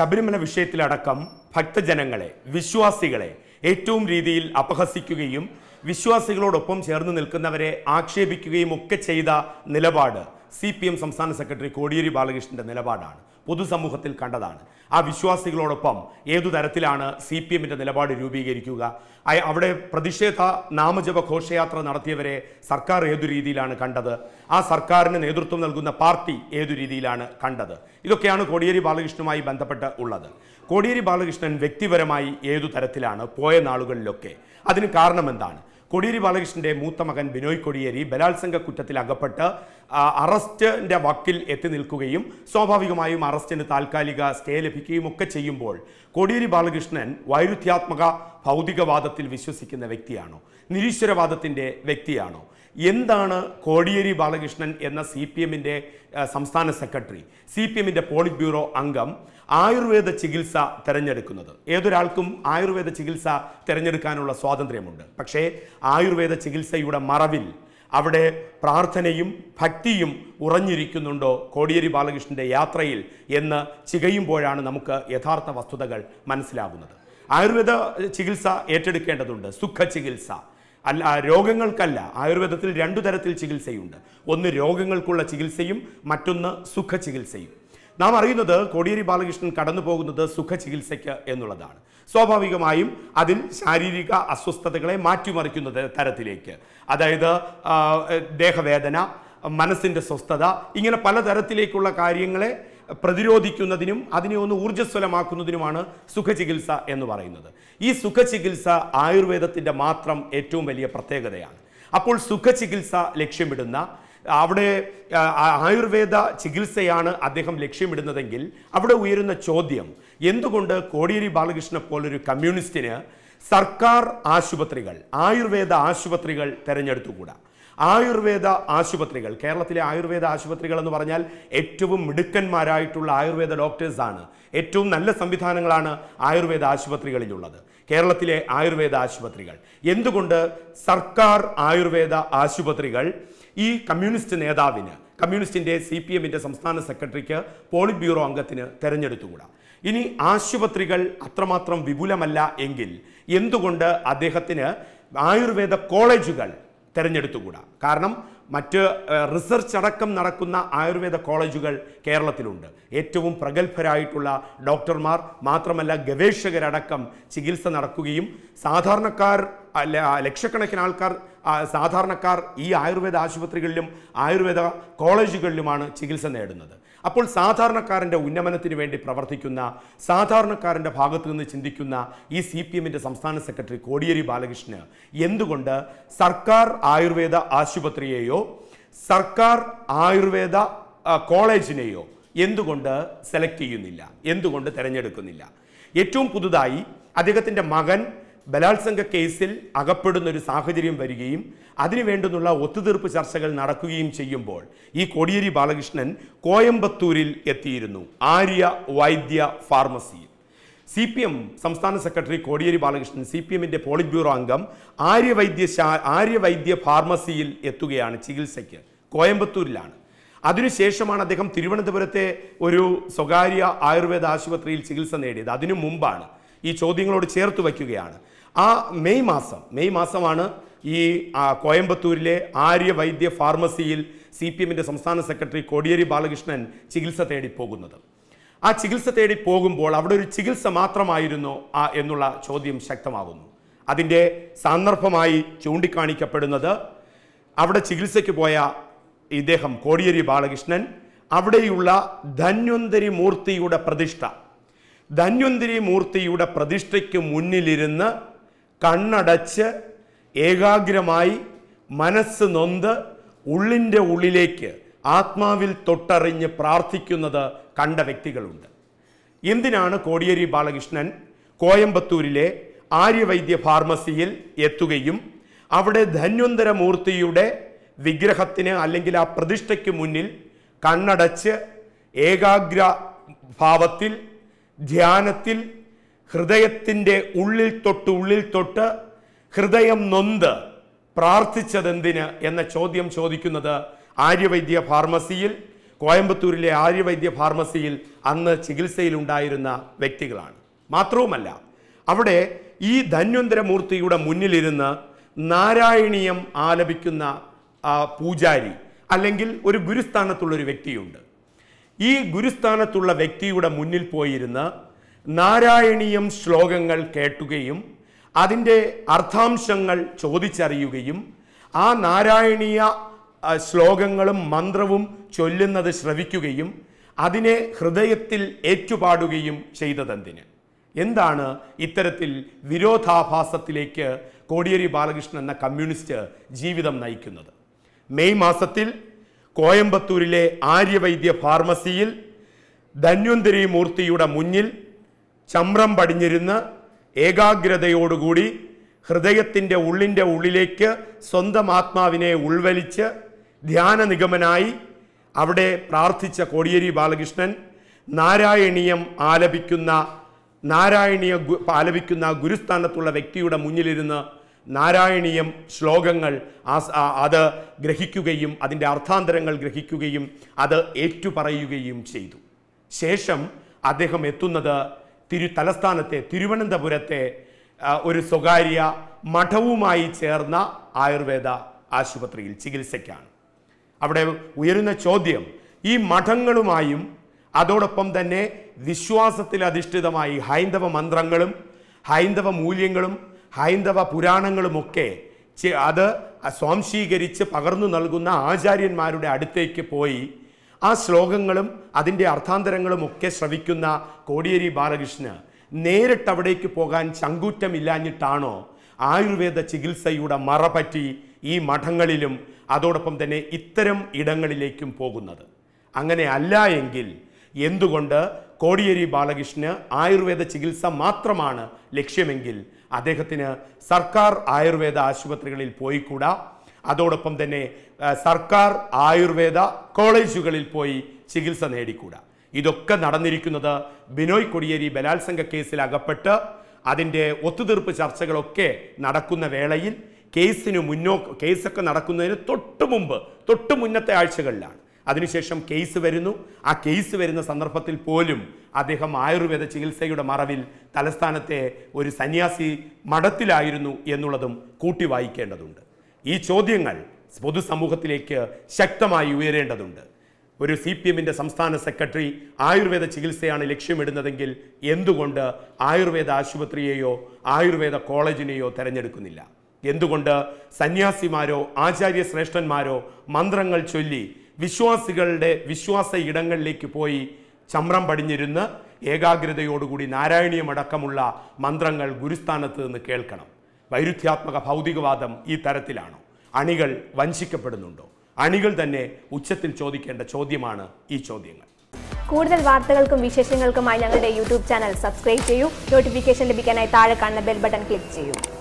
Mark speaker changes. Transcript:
Speaker 1: ശബരിമല വിഷയത്തിലടക്കം ഭക്തജനങ്ങളെ വിശ്വാസികളെ ഏറ്റവും രീതിയിൽ അപഹസിക്കുകയും വിശ്വാസികളോടൊപ്പം ചേർന്ന് നിൽക്കുന്നവരെ ആക്ഷേപിക്കുകയും ഒക്കെ ചെയ്ത നിലപാട് സി പി എം സംസ്ഥാന സെക്രട്ടറി കോടിയേരി ബാലകൃഷ്ണന്റെ നിലപാടാണ് പൊതുസമൂഹത്തിൽ കണ്ടതാണ് ആ വിശ്വാസികളോടൊപ്പം ഏതു തരത്തിലാണ് സി പി എമ്മിൻ്റെ നിലപാട് രൂപീകരിക്കുക അവിടെ പ്രതിഷേധ നാമജപ ഘോഷയാത്ര നടത്തിയവരെ സർക്കാർ ഏതു രീതിയിലാണ് കണ്ടത് ആ സർക്കാരിന് നേതൃത്വം നൽകുന്ന പാർട്ടി ഏതു രീതിയിലാണ് കണ്ടത് ഇതൊക്കെയാണ് കോടിയേരി ബാലകൃഷ്ണനുമായി ബന്ധപ്പെട്ട് ഉള്ളത് കോടിയേരി ബാലകൃഷ്ണൻ വ്യക്തിപരമായി ഏതു തരത്തിലാണ് പോയ നാളുകളിലൊക്കെ അതിന് കാരണം എന്താണ് കൊടിയേരി ബാലകൃഷ്ണന്റെ മൂത്ത മകൻ ബിനോയ് കോടിയേരി ബലാത്സംഗ കുറ്റത്തിൽ അകപ്പെട്ട് അറസ്റ്റിന്റെ വക്കിൽ എത്തി നിൽക്കുകയും സ്വാഭാവികമായും അറസ്റ്റിന് താൽക്കാലിക സ്റ്റേ ലഭിക്കുകയും ഒക്കെ ചെയ്യുമ്പോൾ കോടിയേരി ബാലകൃഷ്ണൻ വൈരുദ്ധ്യാത്മക ഭൗതികവാദത്തിൽ വിശ്വസിക്കുന്ന വ്യക്തിയാണോ നിരീശ്വരവാദത്തിന്റെ വ്യക്തിയാണോ എന്താണ് കോടിയേരി ബാലകൃഷ്ണൻ എന്ന സി പി എമ്മിൻ്റെ സംസ്ഥാന സെക്രട്ടറി സി പി എമ്മിൻ്റെ പോളിറ്റ് ബ്യൂറോ അംഗം ആയുർവേദ ചികിത്സ തിരഞ്ഞെടുക്കുന്നത് ഏതൊരാൾക്കും ആയുർവേദ ചികിത്സ തിരഞ്ഞെടുക്കാനുള്ള സ്വാതന്ത്ര്യമുണ്ട് പക്ഷേ ആയുർവേദ ചികിത്സയുടെ മറവിൽ അവിടെ പ്രാർത്ഥനയും ഭക്തിയും ഉറഞ്ഞിരിക്കുന്നുണ്ടോ കോടിയേരി ബാലകൃഷ്ണൻ്റെ യാത്രയിൽ എന്ന് ചികയുമ്പോഴാണ് നമുക്ക് യഥാർത്ഥ വസ്തുതകൾ മനസ്സിലാകുന്നത് ആയുർവേദ ചികിത്സ ഏറ്റെടുക്കേണ്ടതുണ്ട് സുഖ ചികിത്സ അല്ല രോഗങ്ങൾക്കല്ല ആയുർവേദത്തിൽ രണ്ടു തരത്തിൽ ചികിത്സയുണ്ട് ഒന്ന് രോഗങ്ങൾക്കുള്ള ചികിത്സയും മറ്റൊന്ന് സുഖ ചികിത്സയും നാം അറിയുന്നത് കോടിയേരി ബാലകൃഷ്ണൻ കടന്നു പോകുന്നത് സുഖ ചികിത്സയ്ക്ക് എന്നുള്ളതാണ് സ്വാഭാവികമായും അതിൽ ശാരീരിക അസ്വസ്ഥതകളെ മാറ്റിമറിക്കുന്ന തരത്തിലേക്ക് അതായത് ദേഹവേദന മനസ്സിൻ്റെ സ്വസ്ഥത ഇങ്ങനെ പലതരത്തിലേക്കുള്ള കാര്യങ്ങളെ പ്രതിരോധിക്കുന്നതിനും അതിനെ ഒന്ന് ഊർജ്ജസ്വലമാക്കുന്നതിനുമാണ് സുഖചികിത്സ എന്ന് പറയുന്നത് ഈ സുഖചികിത്സ ആയുർവേദത്തിൻ്റെ മാത്രം ഏറ്റവും വലിയ പ്രത്യേകതയാണ് അപ്പോൾ സുഖചികിത്സ ലക്ഷ്യമിടുന്ന അവിടെ ആയുർവേദ ചികിത്സയാണ് അദ്ദേഹം ലക്ഷ്യമിടുന്നതെങ്കിൽ അവിടെ ഉയരുന്ന ചോദ്യം എന്തുകൊണ്ട് കോടിയേരി ബാലകൃഷ്ണനെ പോലൊരു കമ്മ്യൂണിസ്റ്റിന് സർക്കാർ ആശുപത്രികൾ ആയുർവേദ ആശുപത്രികൾ തിരഞ്ഞെടുത്തുകൂടാ ആയുർവേദ ആശുപത്രികൾ കേരളത്തിലെ ആയുർവേദ ആശുപത്രികൾ എന്ന് പറഞ്ഞാൽ ഏറ്റവും മിടുക്കന്മാരായിട്ടുള്ള ആയുർവേദ ഡോക്ടേഴ്സാണ് ഏറ്റവും നല്ല സംവിധാനങ്ങളാണ് ആയുർവേദ ആശുപത്രികളിലുള്ളത് കേരളത്തിലെ ആയുർവേദ ആശുപത്രികൾ എന്തുകൊണ്ട് സർക്കാർ ആയുർവേദ ആശുപത്രികൾ ഈ കമ്മ്യൂണിസ്റ്റ് നേതാവിന് കമ്മ്യൂണിസ്റ്റിൻ്റെ സി പി എമ്മിൻ്റെ സംസ്ഥാന സെക്രട്ടറിക്ക് പോളിറ്റ് ബ്യൂറോ അംഗത്തിന് തെരഞ്ഞെടുത്തുകൂടാ ഇനി ആശുപത്രികൾ അത്രമാത്രം വിപുലമല്ല എങ്കിൽ എന്തുകൊണ്ട് അദ്ദേഹത്തിന് ആയുർവേദ കോളേജുകൾ തിരഞ്ഞെടുത്തുകൂടാ കാരണം മറ്റ് റിസർച്ച് അടക്കം നടക്കുന്ന ആയുർവേദ കോളേജുകൾ കേരളത്തിലുണ്ട് ഏറ്റവും പ്രഗത്ഭരായിട്ടുള്ള ഡോക്ടർമാർ മാത്രമല്ല ഗവേഷകരടക്കം ചികിത്സ നടക്കുകയും സാധാരണക്കാർ ലക്ഷക്കണക്കിന് ആൾക്കാർ സാധാരണക്കാർ ഈ ആയുർവേദ ആശുപത്രികളിലും ആയുർവേദ കോളേജുകളിലുമാണ് ചികിത്സ നേടുന്നത് അപ്പോൾ സാധാരണക്കാരൻ്റെ ഉന്നമനത്തിന് വേണ്ടി പ്രവർത്തിക്കുന്ന സാധാരണക്കാരൻ്റെ ഭാഗത്തു നിന്ന് ചിന്തിക്കുന്ന ഈ സി പി എമ്മിൻ്റെ സംസ്ഥാന സെക്രട്ടറി കോടിയേരി ബാലകൃഷ്ണന് എന്തുകൊണ്ട് സർക്കാർ ആയുർവേദ ആശുപത്രിയെയോ സർക്കാർ ആയുർവേദ കോളേജിനെയോ എന്തുകൊണ്ട് സെലക്ട് ചെയ്യുന്നില്ല എന്തുകൊണ്ട് തിരഞ്ഞെടുക്കുന്നില്ല ഏറ്റവും പുതുതായി അദ്ദേഹത്തിൻ്റെ മകൻ ബലാത്സംഗ കേസിൽ അകപ്പെടുന്ന ഒരു സാഹചര്യം വരികയും അതിനു വേണ്ടുന്നുള്ള ഒത്തുതീർപ്പ് ചർച്ചകൾ നടക്കുകയും ചെയ്യുമ്പോൾ ഈ കോടിയേരി ബാലകൃഷ്ണൻ കോയമ്പത്തൂരിൽ എത്തിയിരുന്നു Arya Vaidya pharmacy C P M സംസ്ഥാന secretary Kodiyeri Balakrishnan C P എമ്മിൻ്റെ പോളിറ്റ് ബ്യൂറോ അംഗം ആര്യവൈദ്യ ആര്യവൈദ്യ ഫാർമസിയിൽ എത്തുകയാണ് ചികിത്സയ്ക്ക് കോയമ്പത്തൂരിലാണ് അതിനുശേഷമാണ് അദ്ദേഹം തിരുവനന്തപുരത്തെ ഒരു സ്വകാര്യ ആയുർവേദ ആശുപത്രിയിൽ ചികിത്സ നേടിയത് അതിനു മുമ്പാണ് ഈ ചോദ്യങ്ങളോട് ചേർത്ത് വയ്ക്കുകയാണ് ആ മെയ് മാസം മെയ് മാസമാണ് ഈ കോയമ്പത്തൂരിലെ ആര്യവൈദ്യ ഫാർമസിയിൽ സി പി എമ്മിൻ്റെ സംസ്ഥാന സെക്രട്ടറി കോടിയേരി ബാലകൃഷ്ണൻ ചികിത്സ തേടി പോകുന്നത് ആ ചികിത്സ തേടി പോകുമ്പോൾ അവിടെ ഒരു ചികിത്സ മാത്രമായിരുന്നോ ആ എന്നുള്ള ചോദ്യം ശക്തമാകുന്നു അതിൻ്റെ സാന്ദർഭമായി ചൂണ്ടിക്കാണിക്കപ്പെടുന്നത് അവിടെ ചികിത്സയ്ക്ക് പോയ ഇദ്ദേഹം കോടിയേരി ബാലകൃഷ്ണൻ അവിടെയുള്ള ധന്വന്തരി മൂർത്തിയുടെ പ്രതിഷ്ഠ ധന്വന്തരി മൂർത്തിയുടെ പ്രതിഷ്ഠയ്ക്ക് മുന്നിലിരുന്ന് കണ്ണടച്ച് ഏകാഗ്രമായി മനസ്സ് നൊന്ത് ഉള്ളിൻ്റെ ഉള്ളിലേക്ക് ആത്മാവിൽ തൊട്ടറിഞ്ഞ് പ്രാർത്ഥിക്കുന്നത് കണ്ട വ്യക്തികളുണ്ട് എന്തിനാണ് കോടിയേരി ബാലകൃഷ്ണൻ കോയമ്പത്തൂരിലെ ആര്യവൈദ്യ ഫാർമസിയിൽ എത്തുകയും അവിടെ ധന്വന്തരമൂർത്തിയുടെ വിഗ്രഹത്തിന് അല്ലെങ്കിൽ ആ പ്രതിഷ്ഠയ്ക്ക് മുന്നിൽ കണ്ണടച്ച് ഏകാഗ്ര ഭാവത്തിൽ ധ്യാനത്തിൽ ഹൃദയത്തിൻ്റെ ഉള്ളിൽ തൊട്ട് ഉള്ളിൽ തൊട്ട് ഹൃദയം നൊന്ത് പ്രാർത്ഥിച്ചതെന്തിന് എന്ന ചോദ്യം ചോദിക്കുന്നത് ആര്യവൈദ്യ ഫാർമസിയിൽ കോയമ്പത്തൂരിലെ ആര്യവൈദ്യ ഫാർമസിയിൽ അന്ന് ചികിത്സയിലുണ്ടായിരുന്ന വ്യക്തികളാണ് മാത്രവുമല്ല അവിടെ ഈ ധന്വന്തരമൂർത്തിയുടെ മുന്നിലിരുന്ന് നാരായണീയം ആലപിക്കുന്ന പൂജാരി അല്ലെങ്കിൽ ഒരു ഗുരുസ്ഥാനത്തുള്ള ഒരു വ്യക്തിയുണ്ട് ഈ ഗുരുസ്ഥാനത്തുള്ള വ്യക്തിയുടെ മുന്നിൽ പോയിരുന്ന് നാരായണീയം ശ്ലോകങ്ങൾ കേട്ടുകയും അതിൻ്റെ അർത്ഥാംശങ്ങൾ ചോദിച്ചറിയുകയും ആ നാരായണീയ ശ്ലോകങ്ങളും മന്ത്രവും ചൊല്ലുന്നത് ശ്രവിക്കുകയും അതിനെ ഹൃദയത്തിൽ ഏറ്റുപാടുകയും ചെയ്തതെന്തിന് എന്താണ് ഇത്തരത്തിൽ വിരോധാഭാസത്തിലേക്ക് കോടിയേരി ബാലകൃഷ്ണൻ എന്ന കമ്മ്യൂണിസ്റ്റ് ജീവിതം നയിക്കുന്നത് മെയ് മാസത്തിൽ കോയമ്പത്തൂരിലെ ആര്യവൈദ്യ ഫാർമസിയിൽ ധന്വന്തരി മൂർത്തിയുടെ മുന്നിൽ ചമ്രം പടിഞ്ഞിരുന്ന് ഏകാഗ്രതയോടുകൂടി ഹൃദയത്തിൻ്റെ ഉള്ളിൻ്റെ ഉള്ളിലേക്ക് സ്വന്തം ആത്മാവിനെ ഉൾവലിച്ച് ധ്യാന നിഗമനായി അവിടെ പ്രാർത്ഥിച്ച കോടിയേരി ബാലകൃഷ്ണൻ നാരായണീയം ആലപിക്കുന്ന നാരായണീയ ആലപിക്കുന്ന ഗുരുസ്ഥാനത്തുള്ള വ്യക്തിയുടെ മുന്നിലിരുന്ന് നാരായണീയം ശ്ലോകങ്ങൾ അത് ഗ്രഹിക്കുകയും അതിൻ്റെ അർത്ഥാന്തരങ്ങൾ ഗ്രഹിക്കുകയും അത് ഏറ്റുപറയുകയും ചെയ്തു ശേഷം അദ്ദേഹം എത്തുന്നത് തിരു തലസ്ഥാനത്തെ തിരുവനന്തപുരത്തെ ഒരു സ്വകാര്യ മഠവുമായി ചേർന്ന ആയുർവേദ ആശുപത്രിയിൽ ചികിത്സയ്ക്കാണ് അവിടെ ഉയരുന്ന ചോദ്യം ഈ മഠങ്ങളുമായും അതോടൊപ്പം തന്നെ വിശ്വാസത്തിൽ അധിഷ്ഠിതമായി ഹൈന്ദവ മന്ത്രങ്ങളും ഹൈന്ദവ മൂല്യങ്ങളും ഹൈന്ദവ പുരാണങ്ങളുമൊക്കെ അത് സ്വാംശീകരിച്ച് പകർന്നു നൽകുന്ന ആചാര്യന്മാരുടെ അടുത്തേക്ക് പോയി ആ ശ്ലോകങ്ങളും അതിൻ്റെ അർത്ഥാന്തരങ്ങളും ഒക്കെ ശ്രവിക്കുന്ന കോടിയേരി ബാലകൃഷ്ണന് നേരിട്ട് അവിടേക്ക് പോകാൻ ചങ്കൂറ്റമില്ലാഞ്ഞിട്ടാണോ ആയുർവേദ ചികിത്സയുടെ മറപറ്റി ഈ മഠങ്ങളിലും അതോടൊപ്പം തന്നെ ഇത്തരം ഇടങ്ങളിലേക്കും പോകുന്നത് അങ്ങനെ അല്ല എങ്കിൽ എന്തുകൊണ്ട് കോടിയേരി ബാലകൃഷ്ണന് ആയുർവേദ ചികിത്സ മാത്രമാണ് ലക്ഷ്യമെങ്കിൽ അദ്ദേഹത്തിന് സർക്കാർ ആയുർവേദ ആശുപത്രികളിൽ പോയിക്കൂടാ അതോടൊപ്പം തന്നെ സർക്കാർ ആയുർവേദ കോളേജുകളിൽ പോയി ചികിത്സ നേടിക്കൂടാ ഇതൊക്കെ നടന്നിരിക്കുന്നത് ബിനോയ് കൊടിയേരി ബലാത്സംഗ കേസിൽ അകപ്പെട്ട് അതിൻ്റെ ഒത്തുതീർപ്പ് ചർച്ചകളൊക്കെ നടക്കുന്ന വേളയിൽ കേസിന് മുന്നോ കേസൊക്കെ നടക്കുന്നതിന് തൊട്ട് മുമ്പ് തൊട്ട് മുന്നത്തെ ആഴ്ചകളിലാണ് അതിനുശേഷം കേസ് വരുന്നു ആ കേസ് വരുന്ന സന്ദർഭത്തിൽ പോലും അദ്ദേഹം ആയുർവേദ ചികിത്സയുടെ മറവിൽ തലസ്ഥാനത്തെ ഒരു സന്യാസി മഠത്തിലായിരുന്നു എന്നുള്ളതും കൂട്ടി വായിക്കേണ്ടതുണ്ട് ഈ ചോദ്യങ്ങൾ പൊതുസമൂഹത്തിലേക്ക് ശക്തമായി ഉയരേണ്ടതുണ്ട് ഒരു സി പി എമ്മിൻ്റെ സംസ്ഥാന സെക്രട്ടറി ആയുർവേദ ചികിത്സയാണ് ലക്ഷ്യമിടുന്നതെങ്കിൽ എന്തുകൊണ്ട് ആയുർവേദ ആശുപത്രിയെയോ ആയുർവേദ കോളേജിനെയോ തിരഞ്ഞെടുക്കുന്നില്ല എന്തുകൊണ്ട് സന്യാസിമാരോ ആചാര്യ ശ്രേഷ്ഠന്മാരോ മന്ത്രങ്ങൾ ചൊല്ലി വിശ്വാസികളുടെ വിശ്വാസ ഇടങ്ങളിലേക്ക് പോയി ചമ്രം പടിഞ്ഞിരുന്ന് ഏകാഗ്രതയോടുകൂടി നാരായണീയമടക്കമുള്ള മന്ത്രങ്ങൾ ഗുരുസ്ഥാനത്ത് നിന്ന് കേൾക്കണം വൈരുദ്ധ്യാത്മക ഭൗതികവാദം ഈ തരത്തിലാണോ അണികൾ വഞ്ചിക്കപ്പെടുന്നുണ്ടോ അണികൾ തന്നെ ഉച്ചത്തിൽ ചോദിക്കേണ്ട ചോദ്യമാണ് ഈ ചോദ്യങ്ങൾ കൂടുതൽ വാർത്തകൾക്കും വിശേഷങ്ങൾക്കുമായി ഞങ്ങളുടെ യൂട്യൂബ് ചാനൽ സബ്സ്ക്രൈബ് ചെയ്യൂ നോട്ടിഫിക്കേഷൻ ലഭിക്കാനായി താഴെ കാണുന്ന ബെൽ ബട്ടൺ ക്ലിക്ക് ചെയ്യൂ